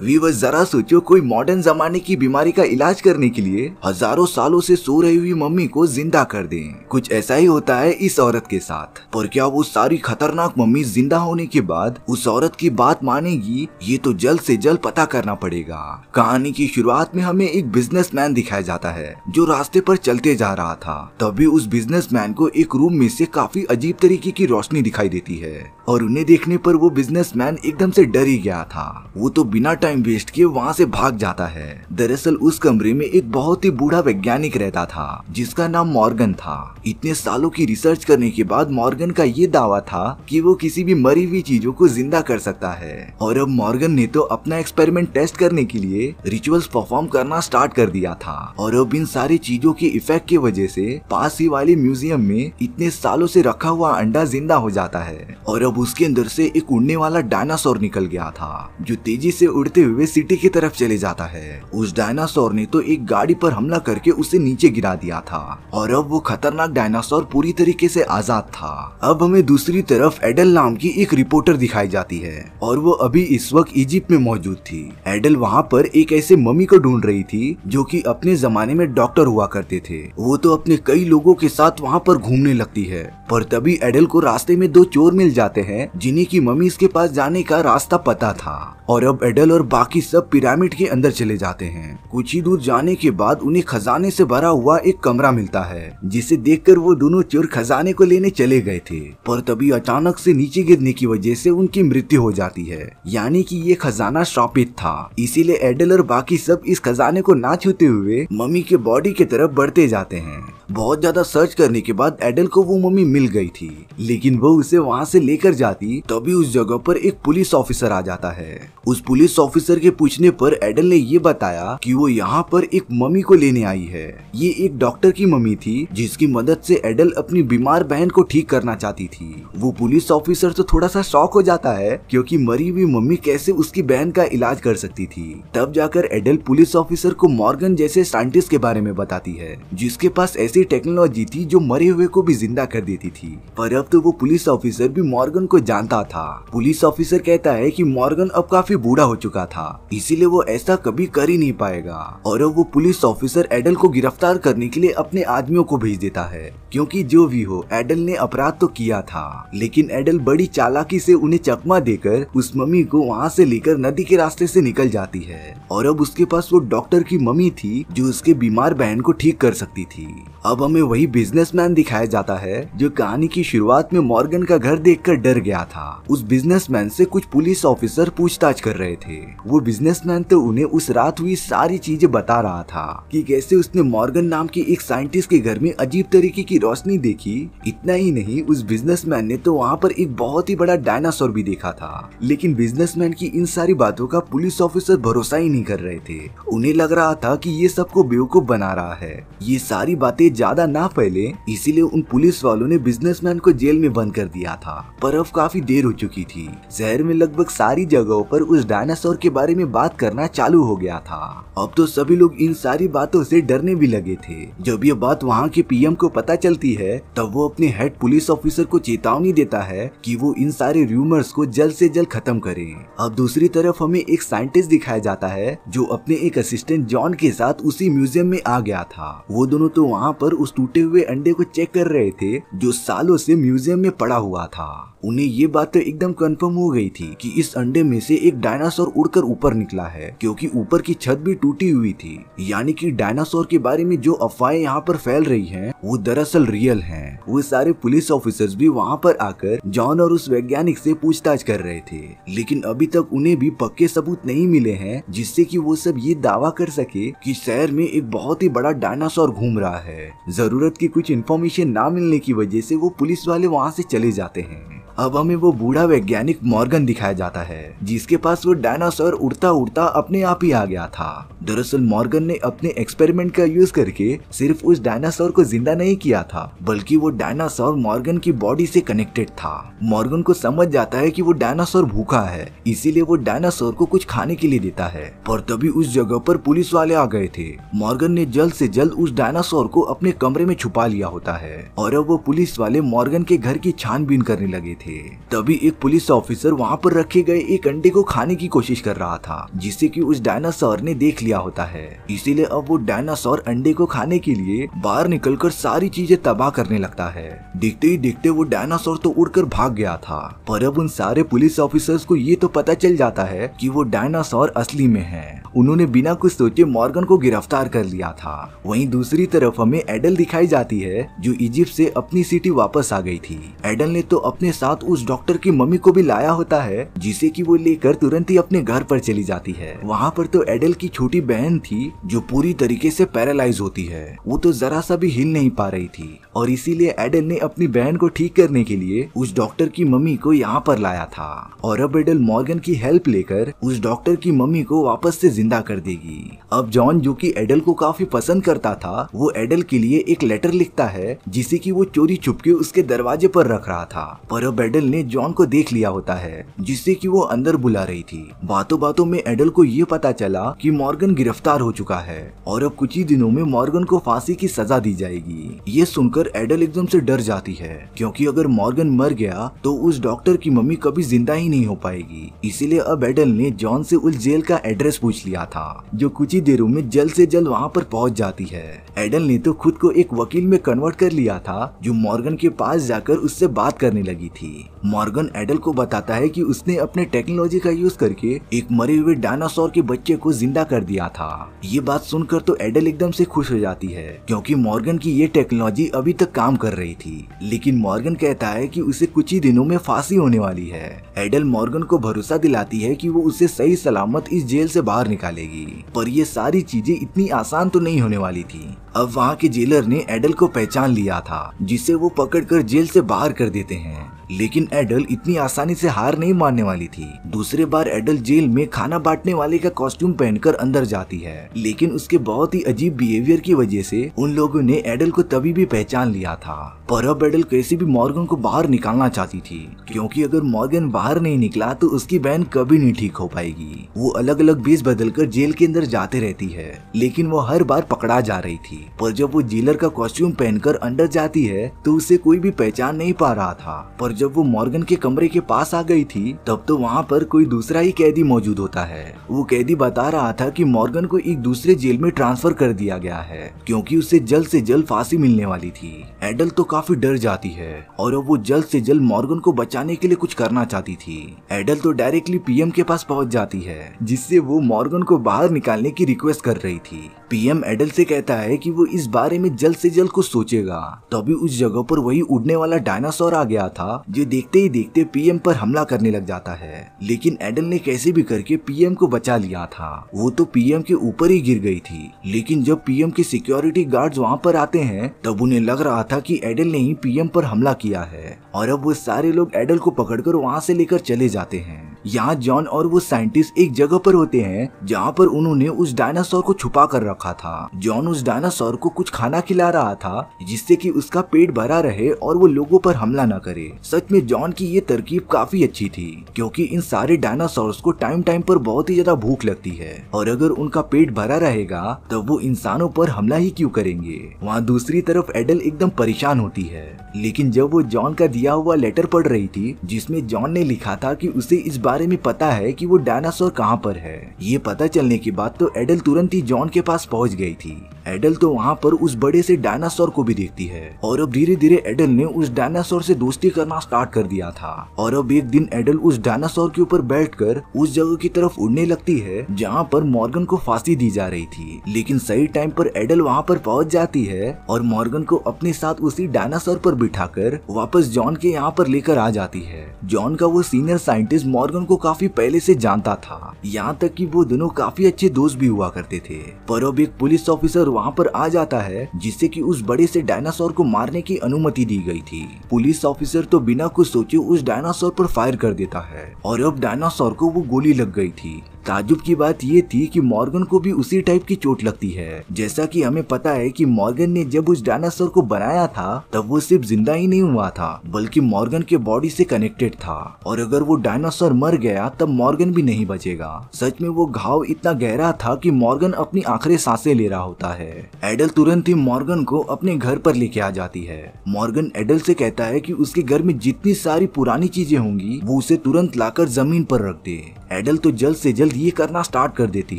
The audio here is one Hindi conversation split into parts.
वीवर जरा सोचो कोई मॉडर्न जमाने की बीमारी का इलाज करने के लिए हजारों सालों से सो रही हुई मम्मी को जिंदा कर दें। कुछ ऐसा ही होता है इस औरत के साथ पर क्या वो सारी खतरनाक मम्मी जिंदा होने के बाद उस औरत की बात मानेगी ये तो जल्द से जल्द पता करना पड़ेगा कहानी की शुरुआत में हमें एक बिजनेस दिखाया जाता है जो रास्ते पर चलते जा रहा था तभी उस बिजनेस को एक रूम में से काफी अजीब तरीके की रोशनी दिखाई देती है और उन्हें देखने पर वो बिजनेस एकदम से डर ही गया था वो तो बिना टाइम वेस्ट किए वहाँ से भाग जाता है दरअसल उस कमरे में एक बहुत ही बूढ़ा वैज्ञानिक रहता था जिसका नाम मॉर्गन था इतने सालों की रिसर्च करने के बाद मॉर्गन का ये दावा था कि वो किसी भी मरी हुई चीजों को जिंदा कर सकता है और अब मॉर्गन ने तो अपना एक्सपेरिमेंट टेस्ट करने के लिए रिचुअल्स परफॉर्म करना स्टार्ट कर दिया था और अब इन सारी चीजों के इफेक्ट की वजह से पास ही वाले म्यूजियम में इतने सालों से रखा हुआ अंडा जिंदा हो जाता है और अब उसके अंदर से एक उड़ने वाला डायनासोर निकल गया था जो तेजी से उड़ करते हुए सिटी की तरफ चले जाता है उस डायनासोर ने तो एक गाड़ी पर हमला करके उसे नीचे गिरा दिया था और अब वो खतरनाक डायनासोर पूरी तरीके से आजाद था अब हमें दूसरी तरफ एडल नाम की एक रिपोर्टर दिखाई जाती है और वो अभी इस वक्त इजिप्ट में मौजूद थी एडल वहाँ पर एक ऐसे मम्मी को ढूंढ रही थी जो की अपने जमाने में डॉक्टर हुआ करते थे वो तो अपने कई लोगों के साथ वहाँ पर घूमने लगती है पर तभी एडल को रास्ते में दो चोर मिल जाते हैं जिन्हें की मम्मी इसके पास जाने का रास्ता पता था और अब एडल और और बाकी सब पिरामिड के अंदर चले जाते हैं कुछ ही दूर जाने के बाद उन्हें खजाने से भरा हुआ एक कमरा मिलता है जिसे देखकर वो दोनों चोर खजाने को लेने चले गए थे पर तभी अचानक से नीचे गिरने की वजह से उनकी मृत्यु हो जाती है यानी कि ये खजाना शॉपित था इसीलिए एडल और बाकी सब इस खजाने को ना छूते हुए मम्मी के बॉडी की तरफ बढ़ते जाते हैं बहुत ज्यादा सर्च करने के बाद एडल को वो मम्मी मिल गई थी लेकिन वो उसे वहाँ से लेकर जाती तभी उस जगह पर एक पुलिस ऑफिसर आ जाता है उस पुलिस ऑफिसर के पूछने पर एडल ने ये बताया कि वो यहाँ पर एक मम्मी को लेने आई है ये एक डॉक्टर की मम्मी थी जिसकी मदद से एडल अपनी बीमार बहन को ठीक करना चाहती थी वो पुलिस ऑफिसर तो थोड़ा सा शौक हो जाता है क्योंकि मरी हुई मम्मी कैसे उसकी बहन का इलाज कर सकती थी तब जाकर एडल पुलिस ऑफिसर को मॉर्गन जैसे साइंटिस्ट के बारे में बताती है जिसके पास ऐसी टेक्नोलॉजी थी जो मरे हुए को भी जिंदा कर देती थी पर अब तो वो पुलिस ऑफिसर भी मॉर्गन को जानता था पुलिस ऑफिसर कहता है की मॉर्गन अब काफी बूढ़ा हो चुका चुका था इसीलिए वो ऐसा कभी कर ही नहीं पाएगा और अब वो पुलिस ऑफिसर एडल को गिरफ्तार करने के लिए अपने आदमियों को भेज देता है क्योंकि जो भी हो एडल ने अपराध तो किया था लेकिन एडल बड़ी चालाकी से उन्हें चकमा देकर उस मम्मी को वहाँ से लेकर नदी के रास्ते से निकल जाती है और अब उसके पास वो डॉक्टर की मम्मी थी जो उसके बीमार बहन को ठीक कर सकती थी अब हमें वही बिजनेसमैन दिखाया जाता है जो कहानी की शुरुआत में मॉर्गन का घर देखकर डर गया था उस बिजनेसमैन से कुछ पुलिस ऑफिसर पूछताछ कर रहे थे वो बिजनेसमैन तो उन्हें उस रात हुई सारी चीजें बता रहा था कि कैसे उसने मॉर्गन नाम के एक साइंटिस्ट के घर में अजीब तरीके की रोशनी देखी इतना ही नहीं उस बिजनेसमैन ने तो वहाँ पर एक बहुत ही बड़ा डायनासोर भी देखा था लेकिन बिजनेसमैन की इन सारी बातों का पुलिस ऑफिसर भरोसा ही नहीं कर रहे थे उन्हें लग रहा था की ये सबको बेवकूफ बना रहा है ये सारी बातें ज्यादा ना फैले इसीलिए उन पुलिस वालों ने बिजनेसमैन को जेल में बंद कर दिया था पर अब काफी देर हो चुकी थी शहर में लगभग सारी जगहों पर उस डायनासोर के बारे में बात करना चालू हो गया था अब तो सभी लोग इन सारी बातों से डरने भी लगे थे जब ये बात वहाँ के पीएम को पता चलती है तब वो अपने हेड पुलिस ऑफिसर को चेतावनी देता है कि वो इन सारे र्यूमर्स को जल्द से जल्द खत्म करे अब दूसरी तरफ हमें एक साइंटिस्ट दिखाया जाता है जो अपने एक असिस्टेंट जॉन के साथ उसी म्यूजियम में आ गया था वो दोनों तो वहाँ पर उस टूटे हुए अंडे को चेक कर रहे थे जो सालों से म्यूजियम में पड़ा हुआ था उन्हें ये बात एकदम कंफर्म हो गई थी कि इस अंडे में से एक डायनासोर उड़कर ऊपर निकला है क्योंकि ऊपर की छत भी टूटी हुई थी यानी कि डायनासोर के बारे में जो अफवाहें यहाँ पर फैल रही हैं वो दरअसल रियल हैं। वो सारे पुलिस ऑफिसर्स भी वहाँ पर आकर जॉन और उस वैज्ञानिक से पूछताछ कर रहे थे लेकिन अभी तक उन्हें भी पक्के सबूत नहीं मिले हैं जिससे की वो सब ये दावा कर सके की शहर में एक बहुत ही बड़ा डायनासोर घूम रहा है जरूरत की कुछ इन्फॉर्मेशन ना मिलने की वजह से वो पुलिस वाले वहाँ से चले जाते हैं अब हमें वो बूढ़ा वैज्ञानिक मॉर्गन दिखाया जाता है जिसके पास वो डायनासोर उड़ता उड़ता अपने आप ही आ गया था दरअसल मॉर्गन ने अपने एक्सपेरिमेंट का यूज करके सिर्फ उस डायनासोर को जिंदा नहीं किया था बल्कि वो डायनासोर मॉर्गन की बॉडी से कनेक्टेड था मॉर्गन को समझ जाता है कि वो डायनासोर भूखा है इसीलिए वो डायनासोर को कुछ खाने के लिए देता है पर तभी उस जगह पर पुलिस वाले आ गए थे मॉर्गन ने जल्द से जल्द उस डायनासोर को अपने कमरे में छुपा लिया होता है और अब वो पुलिस वाले मॉर्गन के घर की छानबीन करने लगे थे तभी एक पुलिस ऑफिसर वहाँ पर रखे गए एक अंडे को खाने की कोशिश कर रहा था जिसे कि उस डायनासोर ने देख लिया होता है इसीलिए अब वो डायनासोर अंडे को खाने के लिए बाहर निकलकर सारी चीजें तबाह करने लगता है देखते ही देखते वो डायनासोर तो उड़कर भाग गया था पर अब उन सारे पुलिस ऑफिसर्स को ये तो पता चल जाता है कि वो डायनासोर असली में है उन्होंने बिना कुछ सोचे मॉर्गन को गिरफ्तार कर लिया था वहीं दूसरी तरफ हमें एडल दिखाई जाती है जो इजिप्ट से अपनी सिटी वापस आ गई थी एडल ने तो अपने साथ साथ उस डॉक्टर की मम्मी को भी लाया होता है जिसे की वो लेकर तुरंत ही अपने घर पर चली जाती है वहाँ पर तो एडल की छोटी बहन थी जो पूरी तरीके से पैरालाइज होती है वो तो जरा सा भी हिल नहीं पा रही थी और इसीलिए एडल ने अपनी बहन को ठीक करने के लिए उस डॉक्टर की मम्मी को यहाँ पर लाया था और अब एडल मॉर्गन की हेल्प लेकर उस डॉक्टर की मम्मी को वापस से जिंदा कर देगी अब जॉन जो कि एडल को काफी पसंद करता था वो एडल के लिए एक लेटर लिखता है जिसे कि वो चोरी छुपके उसके दरवाजे पर रख रहा था पर अब बेडल ने जॉन को देख लिया होता है जिससे कि वो अंदर बुला रही थी बातों बातों में एडल को ये पता चला कि मॉर्गन गिरफ्तार हो चुका है और अब कुछ ही दिनों में मॉर्गन को फांसी की सजा दी जाएगी ये सुनकर एडल एकदम से डर जाती है क्योंकि अगर मॉर्गन मर गया तो उस डॉक्टर की मम्मी कभी जिंदा ही नहीं हो पाएगी इसीलिए अब एडल ने जॉन से उस जेल का एड्रेस पूछ लिया था जो कुछ ही देरों में जल्द से जल्द वहाँ पर पहुँच जाती है एडल ने तो खुद को एक वकील में कन्वर्ट कर लिया था जो मॉर्गन के पास जाकर उससे बात करने लगी थी थी मॉर्गन एडल को बताता है कि उसने अपने टेक्नोलॉजी का यूज करके एक मरे हुए डायनासोर के बच्चे को जिंदा कर दिया था ये बात सुनकर तो एडल एकदम से खुश हो जाती है क्योंकि मॉर्गन की ये टेक्नोलॉजी अभी तक काम कर रही थी लेकिन मॉर्गन कहता है कि उसे कुछ ही दिनों में फांसी होने वाली है एडल मॉर्गन को भरोसा दिलाती है की वो उसे सही सलामत इस जेल से बाहर निकालेगी पर ये सारी चीजें इतनी आसान तो नहीं होने वाली थी अब वहाँ के जेलर ने एडल को पहचान लिया था जिसे वो पकड़कर जेल से बाहर कर देते हैं लेकिन एडल इतनी आसानी से हार नहीं मानने वाली थी दूसरे बार एडल जेल में खाना बांटने वाले का कॉस्ट्यूम पहनकर अंदर जाती है लेकिन उसके बहुत ही अजीब बिहेवियर की वजह से उन लोगों ने एडल को तभी भी पहचान लिया था पर अब एडल कैसे भी मॉर्गन को बाहर निकालना चाहती थी क्योंकि अगर मॉर्गन बाहर नहीं निकला तो उसकी बहन कभी नहीं ठीक हो पाएगी वो अलग अलग बेस बदलकर जेल के अंदर जाते रहती है लेकिन वो हर बार पकड़ा जा रही थी पर जब वो जेलर का कॉस्ट्यूम पहनकर अंदर जाती है तो उसे कोई भी पहचान नहीं पा रहा था पर जब वो मॉर्गन के कमरे के पास आ गई थी तब तो वहाँ पर कोई दूसरा ही कैदी मौजूद होता है वो कैदी बता रहा था कि मॉर्गन को एक दूसरे जेल में ट्रांसफर कर दिया गया है क्योंकि उसे जल्द से जल्द फांसी मिलने वाली थी एडल तो काफी डर जाती है और अब वो जल्द से जल्द मॉर्गन को बचाने के लिए कुछ करना चाहती थी एडल तो डायरेक्टली पीएम के पास पहुंच जाती है जिससे वो मॉर्गन को बाहर निकालने की रिक्वेस्ट कर रही थी पीएम एडल से कहता है कि वो इस बारे में जल्द से जल्द कुछ सोचेगा तभी उस जगह पर वही उड़ने वाला डायनासोर आ गया था ये देखते ही देखते पीएम पर हमला करने लग जाता है लेकिन एडन ने कैसे भी करके पीएम को बचा लिया था वो तो पीएम के ऊपर ही गिर गई थी लेकिन जब पीएम के सिक्योरिटी गार्ड्स वहाँ पर आते हैं तब उन्हें लग रहा था कि एडल ने ही पीएम पर हमला किया है और अब वो सारे लोग एडल को पकड़कर वहाँ से लेकर चले जाते हैं यहाँ जॉन और वो साइंटिस्ट एक जगह पर होते हैं जहाँ पर उन्होंने उस डायनासोर को छुपा कर रखा था जॉन उस डायनासोर को कुछ खाना खिला रहा था जिससे कि उसका पेट भरा रहे और वो लोगों पर हमला न करे सच में जॉन की ये तरकीब काफी अच्छी थी क्योंकि इन सारे डायनासोर को टाइम टाइम पर बहुत ही ज्यादा भूख लगती है और अगर उनका पेट भरा रहेगा तो वो इंसानों पर हमला ही क्यों करेंगे वहाँ दूसरी तरफ एडल एकदम परेशान होती है लेकिन जब वो जॉन का दिया हुआ लेटर पढ़ रही थी जिसमें जॉन ने लिखा था कि उसे इस बारे में पता है कि वो डायनासोर कहाँ पर है ये पता चलने के बाद तो एडल तुरंत ही जॉन के पास पहुँच गई थी एडल तो वहाँ पर उस बड़े से डायनासोर को भी देखती है और अब धीरे धीरे एडल ने उस डायनासोर से दोस्ती करना स्टार्ट कर दिया था और अब एक दिन एडल उस डायनासोर के ऊपर बैठकर उस जगह की तरफ उड़ने लगती है जहाँ पर मॉर्गन को फांसी दी जा रही थी लेकिन सही टाइम पर एडल वहाँ पर पहुँच जाती है और मॉर्गन को अपने साथ उसी डायनासोर पर बिठाकर वापस जॉन के यहाँ पर लेकर आ जाती है जॉन का वो सीनियर साइंटिस्ट मॉर्गन को काफी पहले से जानता था यहाँ तक कि वो दोनों काफी अच्छे दोस्त भी हुआ करते थे पर अब एक पुलिस ऑफिसर वहाँ पर आ जाता है जिससे की उस बड़े से डायनासोर को मारने की अनुमति दी गई थी पुलिस ऑफिसर तो बिना कुछ सोचे उस डायनासोर पर फायर कर देता है और अब डायनासोर को वो गोली लग गई थी ताजुब की बात ये थी कि मॉर्गन को भी उसी टाइप की चोट लगती है जैसा कि हमें पता है कि मॉर्गन ने जब उस डायनासोर को बनाया था तब वो सिर्फ जिंदा ही नहीं हुआ था बल्कि मॉर्गन के बॉडी से कनेक्टेड था और अगर वो डायनासोर मर गया तब मॉर्गन भी नहीं बचेगा सच में वो घाव इतना गहरा था की मॉर्गन अपनी आखिरी सासे ले रहा होता है एडल तुरंत ही मॉर्गन को अपने घर पर लेके आ जाती है मॉर्गन एडल से कहता है की उसके घर में जितनी सारी पुरानी चीजें होंगी वो उसे तुरंत लाकर जमीन पर रख दे एडल तो जल्द से जल्द लिए करना स्टार्ट कर देती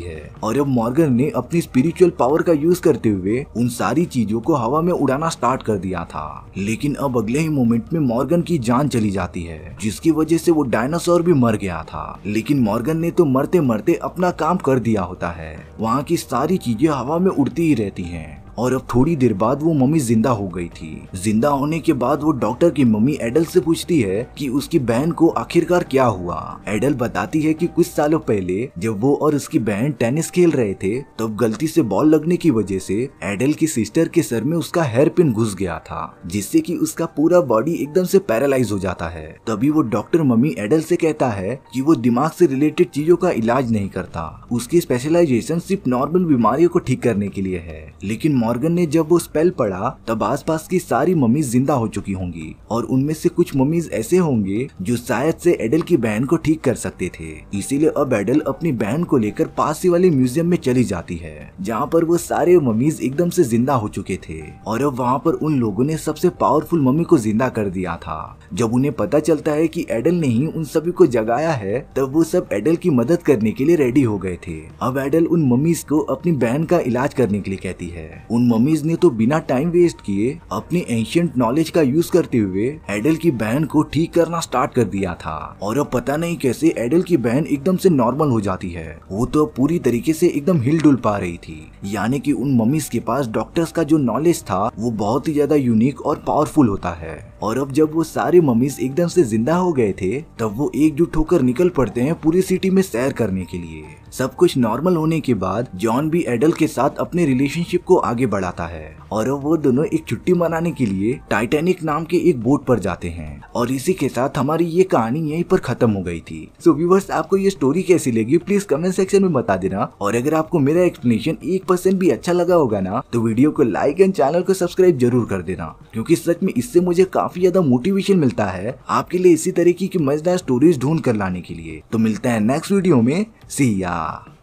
है और अब मॉर्गन ने अपनी स्पिरिचुअल पावर का यूज करते हुए उन सारी चीजों को हवा में उड़ाना स्टार्ट कर दिया था लेकिन अब अगले ही मोमेंट में मॉर्गन की जान चली जाती है जिसकी वजह से वो डायनासोर भी मर गया था लेकिन मॉर्गन ने तो मरते मरते अपना काम कर दिया होता है वहाँ की सारी चीजें हवा में उड़ती ही रहती हैं और अब थोड़ी देर बाद वो मम्मी जिंदा हो गई थी जिंदा होने के बाद वो डॉक्टर की मम्मी एडल से पूछती है कि उसकी बहन को आखिरकार क्या हुआ एडल बताती है कि कुछ सालों पहले जब वो और उसकी बहन टेनिस खेल रहे थे तब तो गलती से बॉल लगने की वजह से एडल की सिस्टर के सर में उसका हेयर पिन घुस गया था जिससे की उसका पूरा बॉडी एकदम से पैरालाइज हो जाता है तभी वो डॉक्टर मम्मी एडल से कहता है कि वो दिमाग से रिलेटेड चीजों का इलाज नहीं करता उसकी स्पेशलाइजेशन सिर्फ नॉर्मल बीमारियों को ठीक करने के लिए है लेकिन मॉर्गन ने जब वो स्पेल पढ़ा तब आसपास की सारी मम्मीज जिंदा हो चुकी होंगी और उनमें से कुछ मम्मीज ऐसे होंगे जो शायद से एडल की बहन को ठीक कर सकते थे इसीलिए अब एडल अपनी बहन को लेकर पास ही वाले म्यूजियम में चली जाती है जहाँ पर वो सारे मम्मीज एकदम से जिंदा हो चुके थे और अब वहाँ पर उन लोगों ने सबसे पावरफुल मम्मी को जिंदा कर दिया था जब उन्हें पता चलता है की एडल ने ही उन सभी को जगाया है तब वो सब एडल की मदद करने के लिए रेडी हो गए थे अब एडल उन मम्मीज को अपनी बहन का इलाज करने के लिए कहती है उन मम्मीज ने तो बिना टाइम वेस्ट किए अपने एंशियंट नॉलेज का यूज करते हुए एडल की बहन को ठीक करना स्टार्ट कर दिया था और अब पता नहीं कैसे एडल की बहन एकदम से नॉर्मल हो जाती है वो तो पूरी तरीके से एकदम हिल डुल पा रही थी यानी कि उन मम्मीज के पास डॉक्टर्स का जो नॉलेज था वो बहुत ही ज्यादा यूनिक और पावरफुल होता है और अब जब वो सारे मम्मीज एकदम से जिंदा हो गए थे तब वो एकजुट होकर निकल पड़ते हैं पूरी सिटी में सैर करने के लिए सब कुछ नॉर्मल होने के बाद जॉन भी एडल के साथ अपने रिलेशनशिप को आगे बढ़ाता है और अब वो दोनों एक छुट्टी मनाने के लिए टाइटैनिक नाम के एक बोट पर जाते हैं और इसी के साथ हमारी ये कहानी यहीं पर खत्म हो गई थी सो so, व्यूवर्स आपको ये स्टोरी कैसी लगी प्लीज कमेंट सेक्शन में बता देना और अगर आपको मेरा एक्सप्लेनेशन एक परसेंट भी अच्छा लगा होगा ना तो वीडियो को लाइक एंड चैनल को सब्सक्राइब जरूर कर देना क्यूँकी सच में इससे मुझे काफी काफी ज्यादा मोटिवेशन मिलता है आपके लिए इसी तरीके की मजेदार स्टोरीज ढूंढ कर लाने के लिए तो मिलते हैं नेक्स्ट वीडियो में सिया